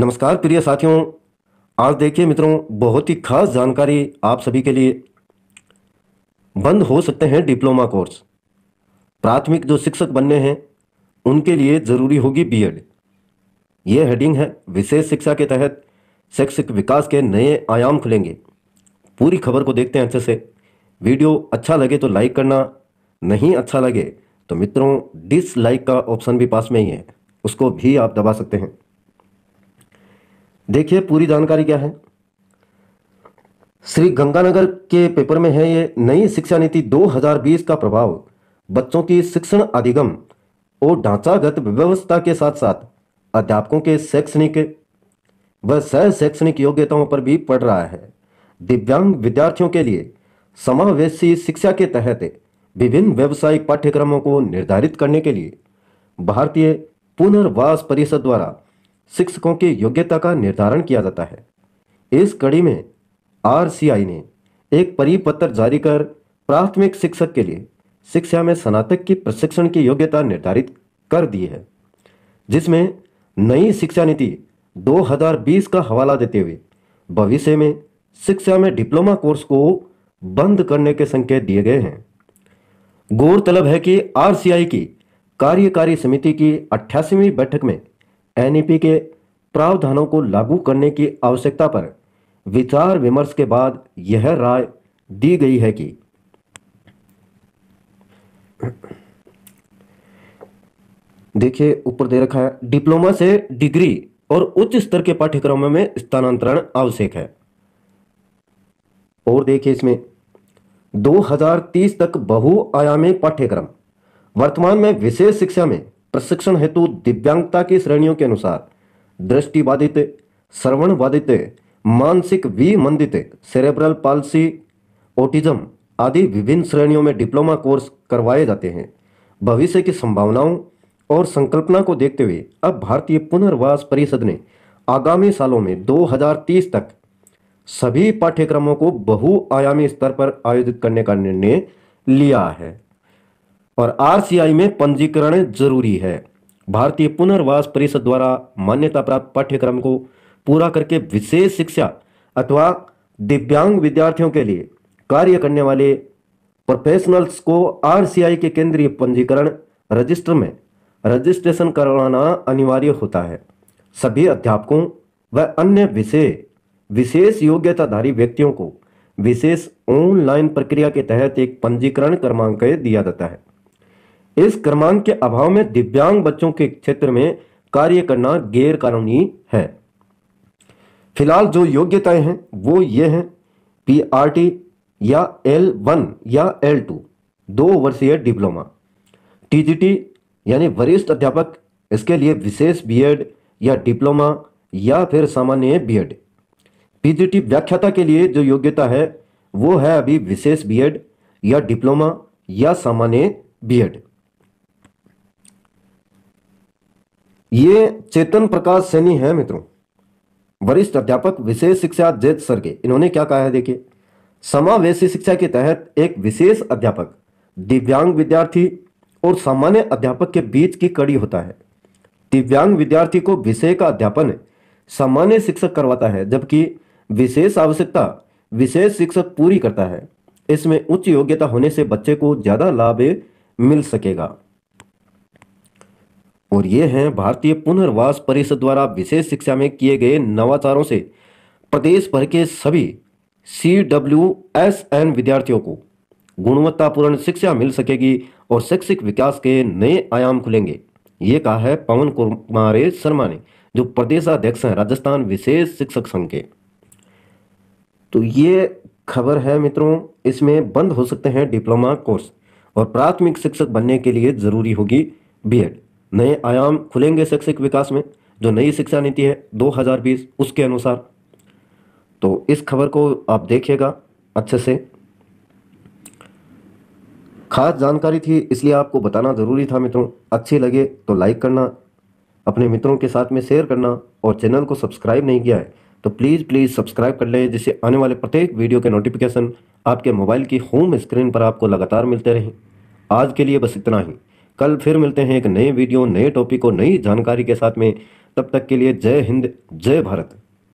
नमस्कार प्रिय साथियों आज देखिए मित्रों बहुत ही खास जानकारी आप सभी के लिए बंद हो सकते हैं डिप्लोमा कोर्स प्राथमिक जो शिक्षक बनने हैं उनके लिए जरूरी होगी बीएड ये हेडिंग है विशेष शिक्षा के तहत शैक्षिक विकास के नए आयाम खुलेंगे पूरी खबर को देखते हैं अच्छे से वीडियो अच्छा लगे तो लाइक करना नहीं अच्छा लगे तो मित्रों डिसलाइक का ऑप्शन भी पास में ही है उसको भी आप दबा सकते हैं देखिए पूरी जानकारी क्या है श्री गंगानगर के पेपर में है ये नई शिक्षा नीति 2020 का प्रभाव बच्चों की शिक्षण अधिगम और ढांचागत व्यवस्था के साथ साथ अध्यापकों के शैक्षणिक व सह शैक्षणिक योग्यताओं पर भी पड़ रहा है दिव्यांग विद्यार्थियों के लिए समावेशी शिक्षा के तहत विभिन्न व्यावसायिक पाठ्यक्रमों को निर्धारित करने के लिए भारतीय पुनर्वास परिषद द्वारा शिक्षकों की योग्यता का निर्धारण किया जाता है इस कड़ी में आरसीआई ने एक परिपत्र जारी कर प्राथमिक शिक्षक के लिए शिक्षा में स्नातक की प्रशिक्षण की योग्यता निर्धारित कर दी है जिसमें नई शिक्षा नीति 2020 का हवाला देते हुए भविष्य में शिक्षा में डिप्लोमा कोर्स को बंद करने के संकेत दिए गए हैं गौरतलब है कि आरसीआई की कार्यकारी समिति की अट्ठासीवी बैठक में एनईपी के प्रावधानों को लागू करने की आवश्यकता पर विचार विमर्श के बाद यह राय दी गई है कि देखिए ऊपर दे रखा है डिप्लोमा से डिग्री और उच्च स्तर के पाठ्यक्रमों में स्थानांतरण आवश्यक है और देखिए इसमें 2030 तक बहुआयामी पाठ्यक्रम वर्तमान में विशेष शिक्षा में प्रशिक्षण हेतु दिव्यांगता की श्रेणियों के अनुसार श्रवण बाधित मानसिक विमंदित सेरेब्रल पालसी ओटिज्म आदि विभिन्न श्रेणियों में डिप्लोमा कोर्स करवाए जाते हैं भविष्य की संभावनाओं और संकल्पना को देखते हुए अब भारतीय पुनर्वास परिषद ने आगामी सालों में 2030 तक सभी पाठ्यक्रमों को बहुआयामी स्तर पर आयोजित करने का निर्णय लिया है और आरसीआई में पंजीकरण जरूरी है भारतीय पुनर्वास परिषद द्वारा मान्यता प्राप्त पाठ्यक्रम को पूरा करके विशेष शिक्षा अथवा दिव्यांग विद्यार्थियों के लिए कार्य करने वाले प्रोफेशनल्स को आरसीआई के केंद्रीय पंजीकरण रजिस्टर में रजिस्ट्रेशन करवाना अनिवार्य होता है सभी अध्यापकों व अन्य विषय विशेष योग्यताधारी व्यक्तियों को विशेष ऑनलाइन प्रक्रिया के तहत एक पंजीकरण क्रमांक दिया जाता है इस क्रमांक के अभाव में दिव्यांग बच्चों के क्षेत्र में कार्य करना गैर कानूनी है फिलहाल जो योग्यताएं हैं वो ये हैं पी आर टी या एल वन या एल टू दो वर्षीय डिप्लोमा टी जी टी यानी वरिष्ठ अध्यापक इसके लिए विशेष बी एड या डिप्लोमा या फिर सामान्य B Ed P G T व्याख्याता के लिए जो योग्यता है वो है अभी विशेष बी एड या डिप्लोमा या सामान्य बी एड ये चेतन प्रकाश सैनी है मित्रों वरिष्ठ अध्यापक विशेष शिक्षा जेत सर के इन्होंने क्या कहा है देखिए समावेशी शिक्षा के तहत एक विशेष अध्यापक दिव्यांग विद्यार्थी और सामान्य अध्यापक के बीच की कड़ी होता है दिव्यांग विद्यार्थी को विषय का अध्यापन सामान्य शिक्षक करवाता है जबकि विशेष आवश्यकता विशेष शिक्षक पूरी करता है इसमें उच्च योग्यता होने से बच्चे को ज़्यादा लाभ मिल सकेगा और ये हैं भारतीय पुनर्वास परिषद द्वारा विशेष शिक्षा में किए गए नवाचारों से प्रदेश भर के सभी सी डब्ल्यू एस एन विद्यार्थियों को गुणवत्तापूर्ण शिक्षा मिल सकेगी और शैक्षिक विकास के नए आयाम खुलेंगे ये कहा है पवन कुमार शर्मा ने जो प्रदेशाध्यक्ष हैं राजस्थान विशेष शिक्षक संघ के तो ये खबर है मित्रों इसमें बंद हो सकते हैं डिप्लोमा कोर्स और प्राथमिक शिक्षक बनने के लिए जरूरी होगी बीएड नए आयाम खुलेंगे शैक्षिक विकास में जो नई शिक्षा नीति है 2020 उसके अनुसार तो इस खबर को आप देखिएगा अच्छे से खास जानकारी थी इसलिए आपको बताना ज़रूरी था मित्रों अच्छी लगे तो लाइक करना अपने मित्रों के साथ में शेयर करना और चैनल को सब्सक्राइब नहीं किया है तो प्लीज़ प्लीज़ सब्सक्राइब कर लें जिससे आने वाले प्रत्येक वीडियो के नोटिफिकेशन आपके मोबाइल की होम स्क्रीन पर आपको लगातार मिलते रहें आज के लिए बस इतना ही कल फिर मिलते हैं एक नए वीडियो नए टॉपिक और नई जानकारी के साथ में तब तक के लिए जय हिंद जय भारत